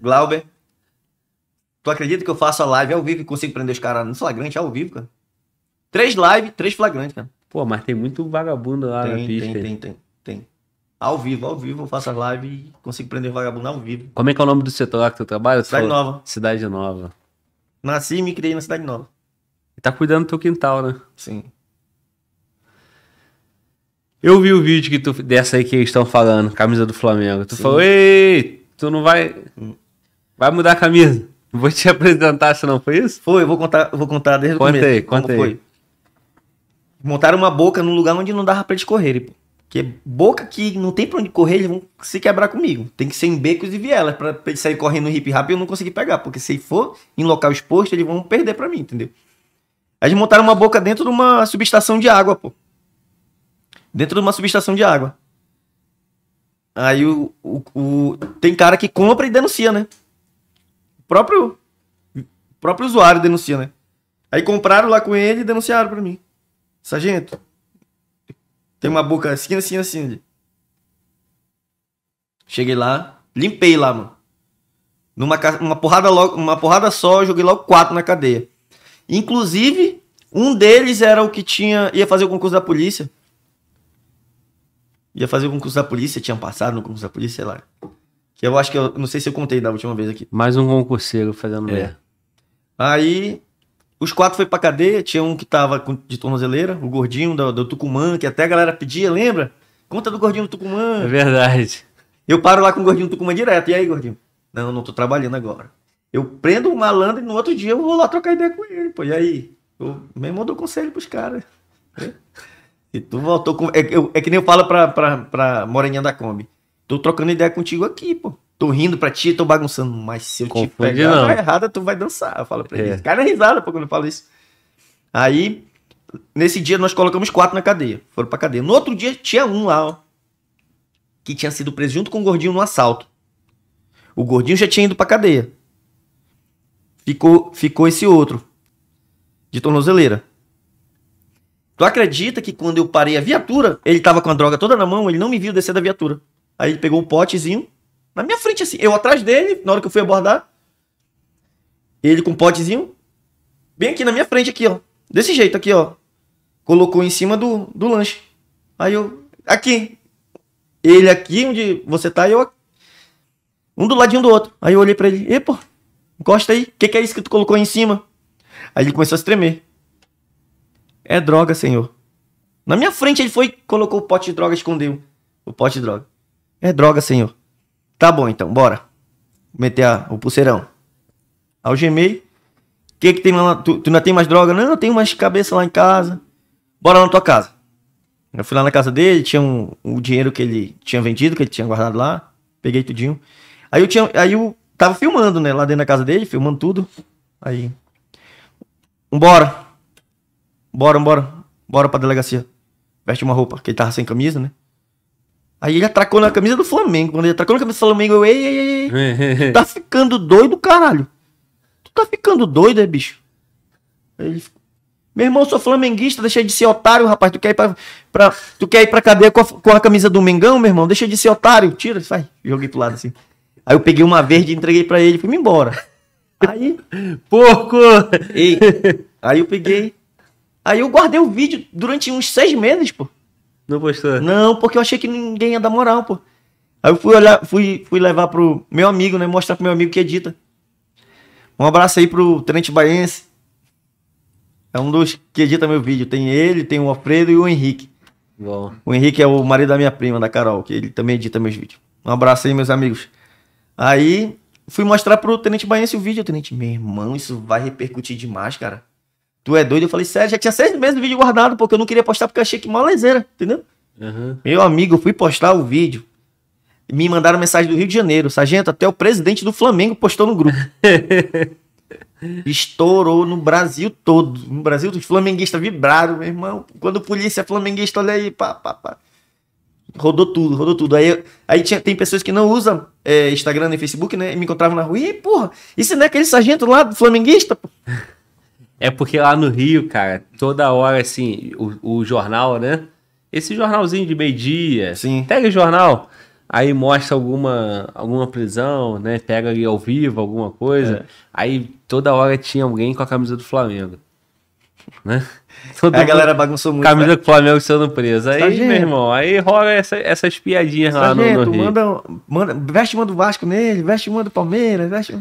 Glauber, tu acredita que eu faço a live ao vivo e consigo prender os caras no flagrante ao vivo, cara? Três lives, três flagrantes, cara. Pô, mas tem muito vagabundo lá tem, na pista. Tem, tem, tem, tem. Ao vivo, ao vivo, eu faço a live e consigo prender vagabundo ao vivo. Como é que é o nome do setor lá que tu trabalha? Cidade Nova. Cidade Nova. Nasci e me criei na Cidade Nova. E tá cuidando do teu quintal, né? Sim. Eu vi o vídeo que tu, dessa aí que eles estão falando, camisa do Flamengo. Tu Sim. falou, ei, tu não vai. Vai mudar a camisa. Vou te apresentar, se não foi isso? Foi, eu vou contar, vou contar desde o começo. Contei, contei. Foi. Montaram uma boca num lugar onde não dava pra eles correrem, Porque boca que não tem pra onde correr, eles vão se quebrar comigo. Tem que ser em becos e vielas pra, eles saírem correndo hip rápido e eu não conseguir pegar. Porque se for em local exposto, eles vão perder pra mim, entendeu? Aí eles montaram uma boca dentro de uma subestação de água, pô. Dentro de uma subestação de água. Aí o, o, o, tem cara que compra e denuncia, né? O próprio, o próprio usuário denuncia, né? Aí compraram lá com ele e denunciaram pra mim. Sargento, tem uma boca assim, assim, assim. Cheguei lá, limpei lá, mano. Numa uma porrada, logo, uma porrada só, joguei logo quatro na cadeia. Inclusive, um deles era o que tinha ia fazer o concurso da polícia ia fazer o concurso da polícia, tinha passado no concurso da polícia, sei lá. Que eu acho que eu não sei se eu contei da última vez aqui. Mais um concurseiro fazendo é. merda. Aí os quatro foi pra cadeia, tinha um que tava de tornozeleira, o gordinho do, do Tucumã, que até a galera pedia, lembra? Conta do gordinho do Tucumã. É verdade. Eu paro lá com o gordinho do Tucumã direto. E aí, gordinho? Não, não tô trabalhando agora. Eu prendo o um malandro e no outro dia eu vou lá trocar ideia com ele, pô. E aí? Eu mesmo dou conselho pros caras. E tu voltou com. É, eu, é que nem eu falo pra, pra, pra Moreninha da Kombi. Tô trocando ideia contigo aqui, pô. Tô rindo pra ti, tô bagunçando. Mas se eu Confundi te pegar tá errada, tu vai dançar. Eu falo pra é. ele. Cai na risada, pô, quando eu falo isso. Aí, nesse dia, nós colocamos quatro na cadeia. Foram pra cadeia. No outro dia, tinha um lá, ó. Que tinha sido preso junto com o gordinho no assalto. O gordinho já tinha ido pra cadeia. Ficou, ficou esse outro. De tornozeleira. Tu acredita que quando eu parei a viatura, ele tava com a droga toda na mão, ele não me viu descer da viatura. Aí ele pegou o um potezinho, na minha frente assim, eu atrás dele, na hora que eu fui abordar, ele com um potezinho, bem aqui na minha frente aqui, ó. Desse jeito aqui, ó. Colocou em cima do, do lanche. Aí eu, aqui. Ele aqui onde você tá eu aqui. Um do ladinho do outro. Aí eu olhei pra ele, e pô, encosta aí, o que, que é isso que tu colocou aí em cima? Aí ele começou a se tremer. É droga, senhor. Na minha frente ele foi, colocou o pote de droga, escondeu o pote de droga. É droga, senhor. Tá bom então, bora. Meter a, o pulseirão. Algemei. Que que tem lá? Tu, tu não tem mais droga? Não, eu tenho umas cabeça lá em casa. Bora lá na tua casa. Eu fui lá na casa dele, tinha um, um dinheiro que ele tinha vendido, que ele tinha guardado lá. Peguei tudinho. Aí eu tinha. Aí eu tava filmando, né? Lá dentro da casa dele, filmando tudo. Aí. Vambora. Bora, bora. Bora pra delegacia. Veste uma roupa, que ele tava sem camisa, né? Aí ele atracou na camisa do Flamengo. Quando ele atracou na camisa do Flamengo, eu, ei, ei, ei, tá ficando doido, caralho. Tu tá ficando doido, é, bicho? Ele meu irmão, sou flamenguista, deixa de ser otário, rapaz. Tu quer ir pra, pra tu quer ir pra cadeia com a, com a, camisa do Mengão, meu irmão? Deixa de ser otário. Tira, vai. Joguei pro lado assim. Aí eu peguei uma verde, e entreguei pra ele, fui embora. Aí. Porco! Ei, aí eu peguei. Aí eu guardei o vídeo durante uns seis meses, pô. Não postou? Não, porque eu achei que ninguém ia dar moral, pô. Aí eu fui, olhar, fui, fui levar pro meu amigo, né? Mostrar pro meu amigo que edita. Um abraço aí pro Trente Baense. É um dos que edita meu vídeo. Tem ele, tem o Alfredo e o Henrique. Bom. O Henrique é o marido da minha prima, da Carol, que ele também edita meus vídeos. Um abraço aí, meus amigos. Aí fui mostrar pro Tenente Baense o vídeo. Tenente, meu irmão, isso vai repercutir demais, cara. Tu é doido? Eu falei, sério, já tinha seis meses o vídeo guardado, porque eu não queria postar, porque eu achei que mó entendeu? Uhum. Meu amigo, eu fui postar o vídeo. Me mandaram mensagem do Rio de Janeiro. Sargento, até o presidente do Flamengo postou no grupo. Estourou no Brasil todo. No Brasil, os flamenguistas vibraram, meu irmão. Quando a polícia é flamenguista, olha aí, pá, pá, pá. Rodou tudo, rodou tudo. Aí, aí tinha, tem pessoas que não usam é, Instagram e Facebook, né? E me encontravam na rua. E, porra, isso não é aquele sargento lá do flamenguista? Pô? É porque lá no Rio, cara, toda hora, assim, o, o jornal, né? Esse jornalzinho de meio-dia. Sim. Pega jornal, aí mostra alguma, alguma prisão, né? Pega ali ao vivo alguma coisa. É. Aí toda hora tinha alguém com a camisa do Flamengo. Né? Toda a galera bagunçou muito. Camisa né? do Flamengo sendo presa. Aí, Sargento. meu irmão, aí rola essa, essas piadinhas Sargento, lá no, no Rio. Manda, manda, veste uma do Vasco nele, veste uma do Palmeiras, veste.